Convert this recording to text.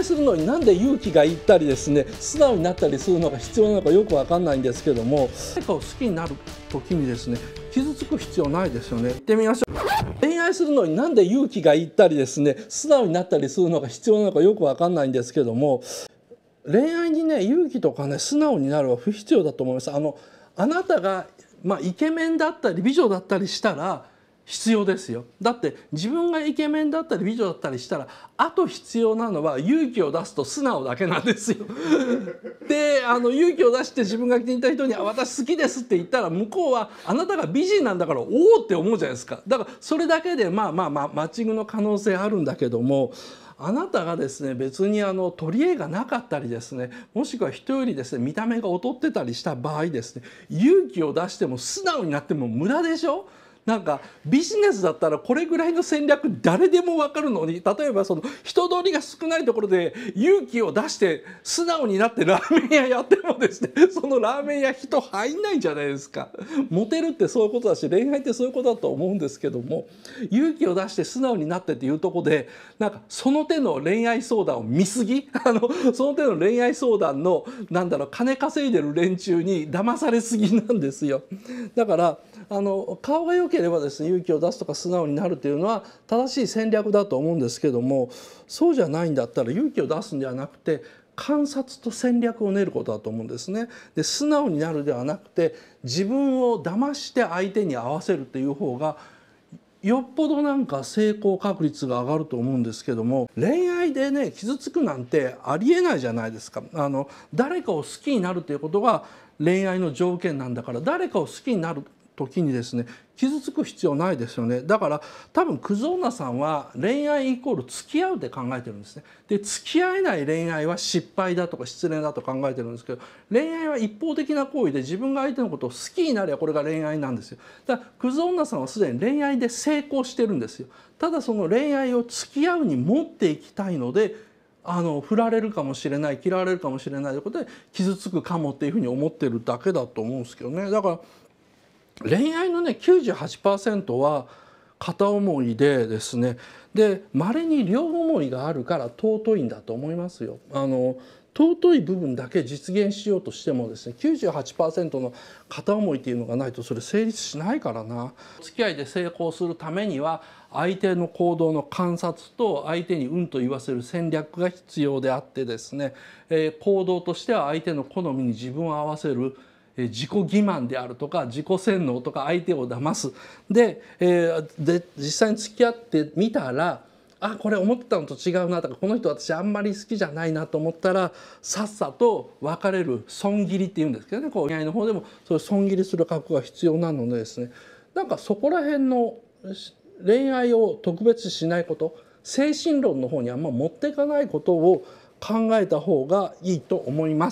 対するのになんで勇気がいったりですね素直になったりするのが必要なのかよく分かんないんですけども誰かを好きになる時にですね傷つく必要ないですよね。行ってみましょう恋愛するのになんで勇気がいったりですね素直になったりするのが必要なのかよく分かんないんですけども恋愛にね勇気とかね素直になるは不必要だと思います。あのあなたがまあ、イケメンだったり美女だったりしたら必要ですよだって自分がイケメンだったり美女だったりしたらあと必要なのは勇気を出すと素直だけなんですよ。であの勇気を出して自分が気に入った人に「私好きです」って言ったら向こうはあなたが美人なんだからおおって思うじゃないですかだからそれだけでまあまあまあマッチングの可能性あるんだけどもあなたがですね別にあの取り柄がなかったりですねもしくは人よりですね見た目が劣ってたりした場合ですね勇気を出しても素直になっても無駄でしょなんかビジネスだったらこれぐらいの戦略誰でも分かるのに例えばその人通りが少ないところで勇気を出して素直になってラーメン屋やってもですねそのラーメン屋人入んないじゃないですか。モテるってそういうことだし恋愛ってそういうことだと思うんですけども勇気を出して素直になってっていうとこでなんかその手の恋愛相談を見過ぎあのその手の恋愛相談のなんだろう金稼いでる連中に騙されすぎなんですよ。だからあの顔が良けければですね勇気を出すとか素直になるというのは正しい戦略だと思うんですけどもそうじゃないんだったら勇気を出すんではなくて観察と戦略を練ることだと思うんですね。で素直になるではなくて自分を騙して相手に合わせるという方がよっぽどなんか成功確率が上がると思うんですけども恋愛でね傷つくなんてありえないじゃないですかあの誰かを好きになるということが恋愛の条件なんだから誰かを好きになる時にですね傷つく必要ないですよねだから多分クゾーナさんは恋愛イコール付き合うって考えてるんですねで付き合えない恋愛は失敗だとか失恋だと考えてるんですけど恋愛は一方的な行為で自分が相手のことを好きになればこれが恋愛なんですよだからクゾーナさんはすでに恋愛で成功してるんですよただその恋愛を付き合うに持っていきたいのであの振られるかもしれない嫌われるかもしれないということで傷つくかもっていうふうに思ってるだけだと思うんですけどねだから恋愛のね98%は片思いでですねで稀に両思いがあるから尊いんだと思いますよ。あの尊い部分だけ実現しようとしてもですね98%の片思いっていうのがないとそれ成立しないからな付き合いで成功するためには相手の行動の観察と相手にうんと言わせる戦略が必要であってですね、えー、行動としては相手の好みに自分を合わせる自己欺瞞であるとか自己洗脳とか相手を騙すで,、えで実際に付き合ってみたらあこれ思ってたのと違うなとかこの人私あんまり好きじゃないなと思ったらさっさと別れる損切りっていうんですけどねこう恋愛の方でもそういう損切りする覚悟が必要なのでですねなんかそこら辺の恋愛を特別しないこと精神論の方にあんま持っていかないことを考えた方がいいと思います。